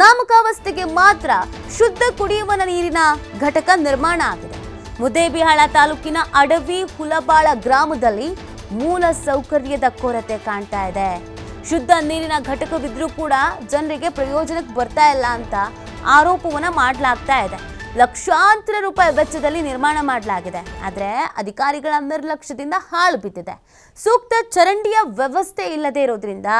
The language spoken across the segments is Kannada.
ನಾಮಕಾವಸ್ಥೆಗೆ ಮಾತ್ರ ಶುದ್ಧ ಕುಡಿಯುವ ನೀರಿನ ಘಟಕ ನಿರ್ಮಾಣ ಆಗಿದೆ ಮುದ್ದೇಬಿಹಾಳ ತಾಲೂಕಿನ ಅಡವಿ ಹುಲಬಾಳ ಗ್ರಾಮದಲ್ಲಿ ಮೂಲ ಸೌಕರ್ಯದ ಕೊರತೆ ಕಾಣ್ತಾ ಇದೆ ಶುದ್ಧ ನೀರಿನ ಘಟಕವಿದ್ರೂ ಕೂಡ ಜನರಿಗೆ ಪ್ರಯೋಜನಕ್ಕೆ ಬರ್ತಾ ಇಲ್ಲ ಅಂತ ಆರೋಪವನ್ನು ಮಾಡಲಾಗ್ತಾ ಇದೆ ಲಕ್ಷಾಂತರ ರೂಪಾಯಿ ವೆಚ್ಚದಲ್ಲಿ ನಿರ್ಮಾಣ ಮಾಡಲಾಗಿದೆ ಆದರೆ ಅಧಿಕಾರಿಗಳ ನಿರ್ಲಕ್ಷ್ಯದಿಂದ ಹಾಳು ಬಿದ್ದಿದೆ ಸೂಕ್ತ ಚರಂಡಿಯ ವ್ಯವಸ್ಥೆ ಇಲ್ಲದೆ ಇರೋದ್ರಿಂದ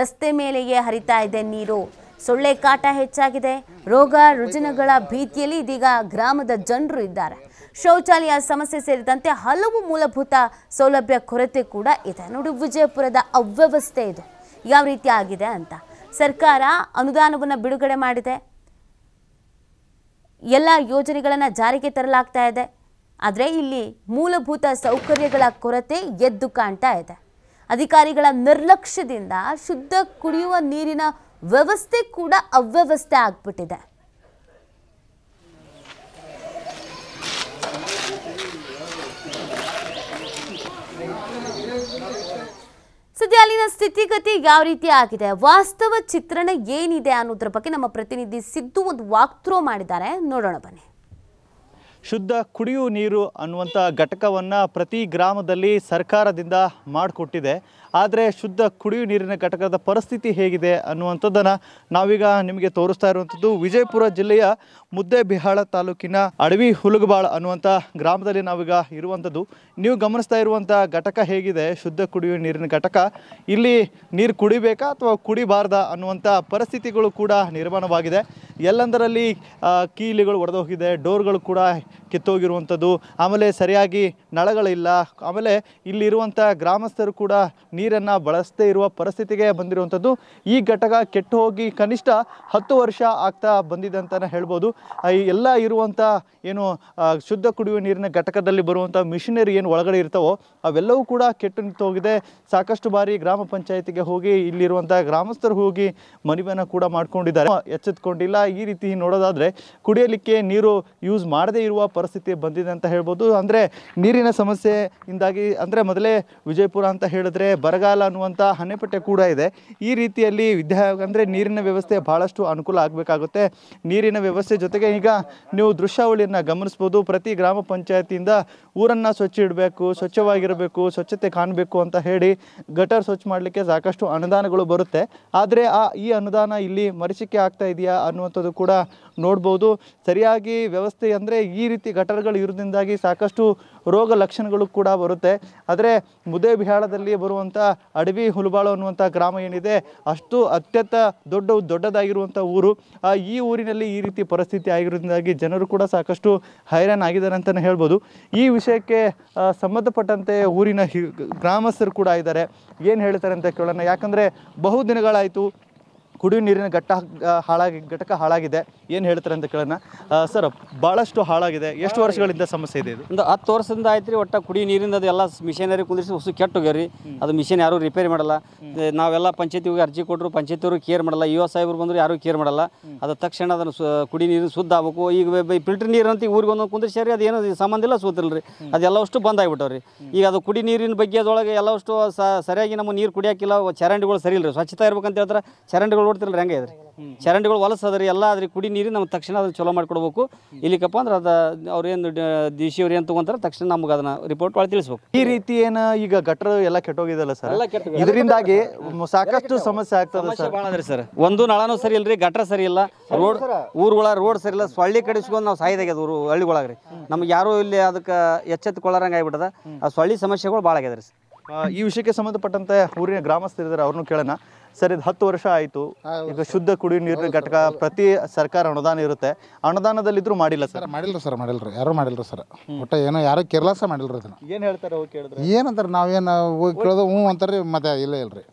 ರಸ್ತೆ ಮೇಲೆಯೇ ಹರಿತಾ ಇದೆ ನೀರು ಸೊಳ್ಳೆ ಕಾಟ ಹೆಚ್ಚಾಗಿದೆ ರೋಗ ರುಜಿನಗಳ ಭೀತಿಯಲ್ಲಿ ಇದೀಗ ಗ್ರಾಮದ ಜನರು ಇದ್ದಾರೆ ಶೌಚಾಲಯ ಸಮಸ್ಯೆ ಸೇರಿದಂತೆ ಹಲವು ಮೂಲಭೂತ ಸೌಲಭ್ಯ ಕೊರತೆ ಕೂಡ ಇದೆ ನೋಡಿ ವಿಜಯಪುರದ ಅವ್ಯವಸ್ಥೆ ಇದು ಯಾವ ರೀತಿ ಆಗಿದೆ ಅಂತ ಸರ್ಕಾರ ಅನುದಾನವನ್ನು ಬಿಡುಗಡೆ ಮಾಡಿದೆ ಎಲ್ಲ ಯೋಜನೆಗಳನ್ನು ಜಾರಿಗೆ ತರಲಾಗ್ತಾ ಇದೆ ಆದರೆ ಇಲ್ಲಿ ಮೂಲಭೂತ ಸೌಕರ್ಯಗಳ ಕೊರತೆ ಎದ್ದು ಕಾಣ್ತಾ ಇದೆ ಅಧಿಕಾರಿಗಳ ನಿರ್ಲಕ್ಷ್ಯದಿಂದ ಶುದ್ಧ ಕುಡಿಯುವ ನೀರಿನ ವ್ಯವಸ್ಥೆ ಕೂಡ ಅವ್ಯವಸ್ಥೆ ಆಗ್ಬಿಟ್ಟಿದೆ ಸದ್ಯ ಅಲ್ಲಿನ ಸ್ಥಿತಿಗತಿ ಯಾವ ರೀತಿ ಆಗಿದೆ ವಾಸ್ತವ ಚಿತ್ರಣ ಏನಿದೆ ಅನ್ನೋದ್ರ ಬಗ್ಗೆ ನಮ್ಮ ಪ್ರತಿನಿಧಿ ಸಿದ್ದು ಒಂದು ಥ್ರೋ ಮಾಡಿದ್ದಾರೆ ನೋಡೋಣ ಬನ್ನಿ ಶುದ್ಧ ಕುಡಿಯುವ ನೀರು ಅನ್ನುವಂಥ ಘಟಕವನ್ನು ಪ್ರತಿ ಗ್ರಾಮದಲ್ಲಿ ಸರ್ಕಾರದಿಂದ ಮಾಡಿಕೊಟ್ಟಿದೆ ಆದರೆ ಶುದ್ಧ ಕುಡಿಯುವ ನೀರಿನ ಘಟಕದ ಪರಿಸ್ಥಿತಿ ಹೇಗಿದೆ ಅನ್ನುವಂಥದ್ದನ್ನು ನಾವೀಗ ನಿಮಗೆ ತೋರಿಸ್ತಾ ಇರುವಂಥದ್ದು ವಿಜಯಪುರ ಜಿಲ್ಲೆಯ ಮುದ್ದೆಬಿಹಾಳ ತಾಲೂಕಿನ ಅಡವಿ ಹುಲಗಬಾಳ್ ಅನ್ನುವಂಥ ಗ್ರಾಮದಲ್ಲಿ ನಾವೀಗ ಇರುವಂಥದ್ದು ನೀವು ಗಮನಿಸ್ತಾ ಇರುವಂಥ ಘಟಕ ಹೇಗಿದೆ ಶುದ್ಧ ಕುಡಿಯುವ ನೀರಿನ ಘಟಕ ಇಲ್ಲಿ ನೀರು ಕುಡಿಬೇಕಾ ಅಥವಾ ಕುಡಿಬಾರ್ದ ಅನ್ನುವಂಥ ಪರಿಸ್ಥಿತಿಗಳು ಕೂಡ ನಿರ್ಮಾಣವಾಗಿದೆ ಎಲ್ಲಂದರಲ್ಲಿ ಕೀಲಿಗಳು ಒಡೆದೋಗಿದೆ ಡೋರ್ಗಳು ಕೂಡ ಕಿತ್ತೋಗಿರುವಂಥದ್ದು ಆಮೇಲೆ ಸರಿಯಾಗಿ ನಳಗಳಿಲ್ಲ ಆಮೇಲೆ ಇಲ್ಲಿರುವಂಥ ಗ್ರಾಮಸ್ಥರು ಕೂಡ ನೀರನ್ನು ಬಳಸದೇ ಇರುವ ಪರಿಸ್ಥಿತಿಗೆ ಬಂದಿರುವಂಥದ್ದು ಈ ಘಟಕ ಕೆಟ್ಟು ಹೋಗಿ ಕನಿಷ್ಠ ಹತ್ತು ವರ್ಷ ಆಗ್ತಾ ಬಂದಿದೆ ಅಂತಲೇ ಹೇಳ್ಬೋದು ಈ ಎಲ್ಲ ಇರುವಂಥ ಏನು ಶುದ್ಧ ಕುಡಿಯುವ ನೀರಿನ ಘಟಕದಲ್ಲಿ ಬರುವಂಥ ಮಿಷಿನರಿ ಏನು ಒಳಗಡೆ ಇರ್ತವೋ ಅವೆಲ್ಲವೂ ಕೂಡ ಕೆಟ್ಟು ನಿಂತೋಗಿದೆ ಹೋಗಿದೆ ಸಾಕಷ್ಟು ಬಾರಿ ಗ್ರಾಮ ಪಂಚಾಯಿತಿಗೆ ಹೋಗಿ ಇಲ್ಲಿರುವಂಥ ಗ್ರಾಮಸ್ಥರು ಹೋಗಿ ಮನವಿಯನ್ನು ಕೂಡ ಮಾಡ್ಕೊಂಡಿದ್ದಾರೆ ಎಚ್ಚೆತ್ಕೊಂಡಿಲ್ಲ ಈ ರೀತಿ ನೋಡೋದಾದರೆ ಕುಡಿಯಲಿಕ್ಕೆ ನೀರು ಯೂಸ್ ಮಾಡದೇ ಇರುವ ಪರಿಸ್ಥಿತಿ ಬಂದಿದೆ ಅಂತ ಹೇಳ್ಬೋದು ಅಂದರೆ ನೀರಿನ ಸಮಸ್ಯೆಯಿಂದಾಗಿ ಅಂದರೆ ಮೊದಲೇ ವಿಜಯಪುರ ಅಂತ ಹೇಳಿದ್ರೆ ಬರಗಾಲ ಅನ್ನುವಂಥ ಹಣೆಪಟ್ಟೆ ಕೂಡ ಇದೆ ಈ ರೀತಿಯಲ್ಲಿ ವಿದ್ಯಾ ಅಂದರೆ ನೀರಿನ ವ್ಯವಸ್ಥೆ ಭಾಳಷ್ಟು ಅನುಕೂಲ ಆಗಬೇಕಾಗುತ್ತೆ ನೀರಿನ ವ್ಯವಸ್ಥೆ ಜೊತೆಗೆ ಈಗ ನೀವು ದೃಶ್ಯಾವಳಿಯನ್ನು ಗಮನಿಸ್ಬೋದು ಪ್ರತಿ ಗ್ರಾಮ ಪಂಚಾಯತಿಯಿಂದ ಊರನ್ನು ಸ್ವಚ್ಛ ಇಡಬೇಕು ಸ್ವಚ್ಛವಾಗಿರಬೇಕು ಸ್ವಚ್ಛತೆ ಕಾಣಬೇಕು ಅಂತ ಹೇಳಿ ಗಟರ್ ಸ್ವಚ್ಛ ಮಾಡಲಿಕ್ಕೆ ಸಾಕಷ್ಟು ಅನುದಾನಗಳು ಬರುತ್ತೆ ಆದರೆ ಆ ಈ ಅನುದಾನ ಇಲ್ಲಿ ಮರಿಸಿಕೆ ಆಗ್ತಾ ಇದೆಯಾ ಅನ್ನುವಂಥದ್ದು ಕೂಡ ನೋಡ್ಬೋದು ಸರಿಯಾಗಿ ವ್ಯವಸ್ಥೆ ಅಂದರೆ ಈ ರೀತಿ ರೀತಿ ಘಟಕಗಳು ಇರೋದ್ರಿಂದಾಗಿ ಸಾಕಷ್ಟು ರೋಗ ಲಕ್ಷಣಗಳು ಕೂಡ ಬರುತ್ತೆ ಆದರೆ ಮುದೇಬಿಹಾಳದಲ್ಲಿ ಬಿಹಾಳದಲ್ಲಿ ಬರುವಂಥ ಅಡವಿ ಹುಲ್ಬಾಳು ಅನ್ನುವಂಥ ಗ್ರಾಮ ಏನಿದೆ ಅಷ್ಟು ಅತ್ಯಂತ ದೊಡ್ಡ ದೊಡ್ಡದಾಗಿರುವಂಥ ಊರು ಈ ಊರಿನಲ್ಲಿ ಈ ರೀತಿ ಪರಿಸ್ಥಿತಿ ಆಗಿರೋದ್ರಿಂದಾಗಿ ಜನರು ಕೂಡ ಸಾಕಷ್ಟು ಆಗಿದ್ದಾರೆ ಅಂತಲೇ ಹೇಳ್ಬೋದು ಈ ವಿಷಯಕ್ಕೆ ಸಂಬಂಧಪಟ್ಟಂತೆ ಊರಿನ ಹಿ ಗ್ರಾಮಸ್ಥರು ಕೂಡ ಇದ್ದಾರೆ ಏನು ಹೇಳ್ತಾರೆ ಅಂತ ಕೇಳೋಣ ಯಾಕಂದರೆ ಬಹುದಿನಗಳಾಯಿತು ಕುಡಿಯುವ ನೀರಿನ ಘಟ್ಟ ಹಾಳಾಗಿ ಘಟಕ ಹಾಳಾಗಿದೆ ಏನು ಹೇಳ್ತಾರೆ ಅಂತ ಕೇಳೋಣ ಸರ್ ಭಾಳಷ್ಟು ಹಾಳಾಗಿದೆ ಎಷ್ಟು ವರ್ಷಗಳಿಂದ ಸಮಸ್ಯೆ ಇದೆ ಒಂದು ಹತ್ತು ವರ್ಷದಿಂದ ಆಯ್ತು ರೀ ಒಟ್ಟು ಕುಡಿಯುವ ನೀರಿಂದ ಅದೆಲ್ಲ ಮಿಷಿನರಿ ಕುಂದಿರಿಸಿ ಹೊಸ ಹೋಗ್ಯಾರಿ ಅದು ಮಿಷನ್ ಯಾರೂ ರಿಪೇರಿ ಮಾಡಲ್ಲ ನಾವೆಲ್ಲ ಪಂಚಾಯತಿ ಹೋಗಿ ಅರ್ಜಿ ಕೊಟ್ಟರು ಪಂಚಾಯತಿಯವರು ಕೇರ್ ಮಾಡಲ್ಲ ಯು ಸಾಹೇಬ್ರು ಬಂದರು ಯಾರೂ ಕೇರ್ ಮಾಡಲ್ಲ ಅದ ತಕ್ಷಣ ಅದನ್ನು ಕುಡಿ ನೀರು ಶುದ್ಧ ಆಗಬೇಕು ಈಗ ಫಿಲ್ಟರ್ ನೀರು ಅಂತ ಊರಿಗೆ ಒಂದೊಂದು ಕುಂದಿರ್ಸ್ಯಾರಿ ಅದೇನು ಸಂಬಂಧ ಇಲ್ಲ ಸೋತಿಲ್ಲ ರೀ ಅದೆಲ್ಲವಷ್ಟು ಬಂದ್ ಆಗಿಬಿಟ್ಟವ್ರಿ ಈಗ ಅದು ಕುಡಿ ನೀರಿನ ಬಗ್ಗೆ ಅದೊಳಗೆ ಎಲ್ಲವಷ್ಟು ಸರಿಯಾಗಿ ನಮ್ಮ ನೀರು ಕುಡಿಯೋಕ್ಕಿಲ್ಲ ಚರಂಡಿಗಳು ಸರಿ ಇಲ್ಲ ರೀ ಸ್ವಚ್ಛತೆ ಇರ್ಬೇಕಂತ ಹೇಳ್ತಾರೆ ಚರಂಡಿಗಳು ನೋಡ್ತಿರಲ್ಲ ಹೆಂಗೆ ಇದ್ರಿ ಚರಂಡಿಗಳು ಹೊಲಸು ಅದ್ರಿ ಎಲ್ಲ ಅದ್ರಿ ಕುಡಿ ನೀರು ನಮ್ಗೆ ತಕ್ಷಣ ಅದನ್ನ ಚಲೋ ಮಾಡಿಕೊಡ್ಬೇಕು ಇಲ್ಲಿಕಪ್ಪ ಅಂದ್ರೆ ಅದ ಅವ್ರೇನು ಡಿ ಸಿ ಏನು ತೊಗೊಂತಾರೆ ತಕ್ಷಣ ನಮ್ಗೆ ಅದನ್ನ ರಿಪೋರ್ಟ್ ಒಳಗೆ ತಿಳಿಸ್ಬೇಕು ಈ ರೀತಿ ಏನು ಈಗ ಗಟ್ರ ಎಲ್ಲ ಹೋಗಿದಲ್ಲ ಸರ್ ಇದರಿಂದಾಗಿ ಸಾಕಷ್ಟು ಸಮಸ್ಯೆ ಆಗ್ತದೆ ಸರ್ ಸರ್ ಒಂದು ನಳನೂ ಸರಿ ಇಲ್ರಿ ಗಟ್ರ ಸರಿ ಇಲ್ಲ ರೋಡ್ ಊರುಗಳ ರೋಡ್ ಸರಿ ಇಲ್ಲ ಸೊಳ್ಳಿ ಕಡಿಸ್ಕೊಂಡು ನಾವು ಸಾಯ್ದಾಗ್ಯದ ಊರು ಹಳ್ಳಿಗಳಾಗ್ರಿ ನಮ್ಗೆ ಯಾರು ಇಲ್ಲಿ ಅದಕ್ಕೆ ಎಚ್ಚೆತ್ತುಕೊಳ್ಳೋರಂಗೆ ಆಗಿಬಿಟ್ಟದ ಆ ಸೊಳ್ಳಿ ಸಮಸ್ಯೆಗಳು ಭಾಳ ಆಗ್ಯದ ರೀ ಈ ವಿಷಯಕ್ಕೆ ಸಂಬಂಧಪಟ್ಟಂತೆ ಊರಿನ ಗ್ರಾಮಸ್ಥರಿದ್ದಾರೆ ಅವ್ರನ್ನೂ ಕೇಳೋಣ ಸರ್ ಇದು ಹತ್ತು ವರ್ಷ ಆಯಿತು ಈಗ ಶುದ್ಧ ಕುಡಿಯುವ ನೀರಿನ ಘಟಕ ಪ್ರತಿ ಸರ್ಕಾರ ಅನುದಾನ ಇರುತ್ತೆ ಅನುದಾನದಲ್ಲಿದ್ರು ಮಾಡಿಲ್ಲ ಸರ್ ಮಾಡಿಲ್ಲ ಸರ್ ಮಾಡಿಲ್ರಿ ಯಾರು ಮಾಡಿಲ್ರಿ ಸರ್ ಒಟ್ಟ ಏನೋ ಯಾರು ಕೇರಳಸ ಮಾಡಿಲ್ಲರಿ ಅದನ್ನ ಏನು ಹೇಳ್ತಾರೆ ಹೋಗಿ ಏನಂತಾರೆ ನಾವೇನು ಹೋಗಿ ಕೇಳೋದು ಹ್ಞೂ ಅಂತಾರೆ ಮತ್ತೆ ಇಲ್ಲ ಇಲ್ರಿ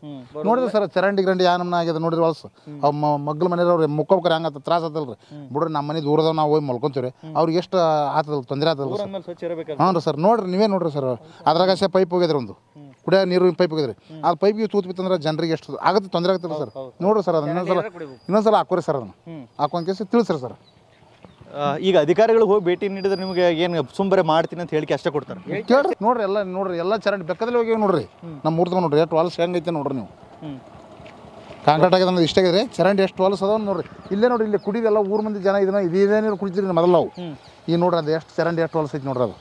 ನೋಡಿದ್ರೆ ಸರ್ ಚರಂಡಿ ಗ್ರಂಡಿ ಯಾ ನಮ್ನ ಆಗ್ಯದ ನೋಡಿದ್ರೆ ಹೊಲಸು ಅವ್ ಮಗ್ಳ ಮನೆಯವ್ರು ಮುಕ್ಕೋಬೇಕ್ರೆ ಹಂಗತ್ತ ತ್ರಾಸ ಆತಲ್ರಿ ಬಿಡ್ರಿ ನಮ್ಮ ಮನೆ ದೂರದವ್ ನಾವು ಹೋಗಿ ಮಲ್ಕೊಂತೀವಿ ಅವ್ರಿಗೆ ಎಷ್ಟು ಆತದ ತೊಂದರೆ ಆತದಲ್ಲ ಹ್ಞೂ ರೀ ಸರ್ ನೋಡ್ರಿ ನೀವೇ ನೋಡ್ರಿ ಸರ್ ಅದ್ರಾಗ ಪೈಪ್ ಹೋಗಿದ್ರಿ ಒಂದು ಕುಡಿಯೋ ನೀರು ಪೈಪ್ ಹೋಗಿದ್ರೆ ಆ ಪೈಪ್ಗೆ ತೂತ್ ಬಿತ್ತಂದ್ರೆ ಜನರಿಗೆ ಎಷ್ಟು ಆಗುತ್ತೆ ತೊಂದರೆ ಆಗ್ತದೆ ಸರ್ ನೋಡ್ರಿ ಸರ್ ಅದನ್ನ ಇನ್ನೊಂದ್ಸಲ ಇನ್ನೊಂದ್ಸಲ ಹಾಕೋರಿ ಸರ್ ಅದನ್ನು ಹಾಕೊಂಡ್ ಕೇಸ್ ತಿಳಿಸ್ರಿ ಸರ್ ಈಗ ಅಧಿಕಾರಿಗಳು ಹೋಗಿ ಭೇಟಿ ನೀಡಿದ್ರೆ ನಿಮಗೆ ಏನು ಸುಂಬರೆ ಮಾಡ್ತೀನಿ ಅಂತ ಹೇಳಿ ಅಷ್ಟೇ ಕೊಡ್ತಾರೆ ಕೇಳ್ರಿ ನೋಡ್ರಿ ಎಲ್ಲ ನೋಡ್ರಿ ಎಲ್ಲ ಚರಂಡಿ ಬೆಕ್ಕದಲ್ಲಿ ಹೋಗಿ ನೋಡ್ರಿ ನಮ್ಮ ಮೂರ್ತ ನೋಡ್ರಿ ಎಷ್ಟು ವಾಲ್ಸ್ ಹೆಂಗೈತೆ ನೋಡ್ರಿ ನೀವು ಕಾಂಕ್ರೀಟ್ ಆಗಿದೆ ಅಂದ್ರೆ ಇಷ್ಟ ಚರಂಡಿ ಎಷ್ಟು ವಾಲ್ಸ್ ಅದಾವ ನೋಡ್ರಿ ಇಲ್ಲೇ ನೋಡ್ರಿ ಇಲ್ಲಿ ಕುಡಿದೆಲ್ಲ ಊರ್ ಮಂದಿ ಜನ ಇದನ್ನ ಇದೇನೇ ಕುಡಿತೀರಿ ಮೊದಲು ನಾವು ಈ ನೋಡ್ರಿ ಅದು ಎಷ್ಟು ಚರಂಡಿ ಎಷ್ಟು ವಾಲ್ಸ್ ಐತಿ ನೋಡ್ರಿ ಅದು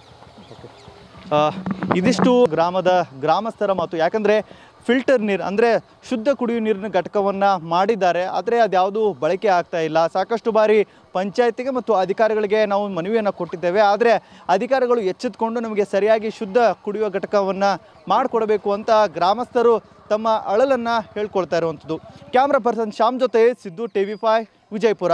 ಇದಿಷ್ಟು ಗ್ರಾಮದ ಗ್ರಾಮಸ್ಥರ ಮಾತು ಯಾಕಂದರೆ ಫಿಲ್ಟರ್ ನೀರು ಅಂದರೆ ಶುದ್ಧ ಕುಡಿಯುವ ನೀರಿನ ಘಟಕವನ್ನು ಮಾಡಿದ್ದಾರೆ ಆದರೆ ಅದು ಅದ್ಯಾವುದು ಬಳಕೆ ಆಗ್ತಾ ಇಲ್ಲ ಸಾಕಷ್ಟು ಬಾರಿ ಪಂಚಾಯತಿಗೆ ಮತ್ತು ಅಧಿಕಾರಿಗಳಿಗೆ ನಾವು ಮನವಿಯನ್ನು ಕೊಟ್ಟಿದ್ದೇವೆ ಆದರೆ ಅಧಿಕಾರಿಗಳು ಎಚ್ಚೆತ್ಕೊಂಡು ನಮಗೆ ಸರಿಯಾಗಿ ಶುದ್ಧ ಕುಡಿಯುವ ಘಟಕವನ್ನು ಮಾಡಿಕೊಡಬೇಕು ಅಂತ ಗ್ರಾಮಸ್ಥರು ತಮ್ಮ ಅಳಲನ್ನು ಹೇಳ್ಕೊಳ್ತಾ ಇರುವಂಥದ್ದು ಕ್ಯಾಮ್ರಾ ಪರ್ಸನ್ ಶ್ಯಾಮ್ ಜೊತೆ ಸಿದ್ದು ಟಿ ವಿ ಫೈ ವಿಜಯಪುರ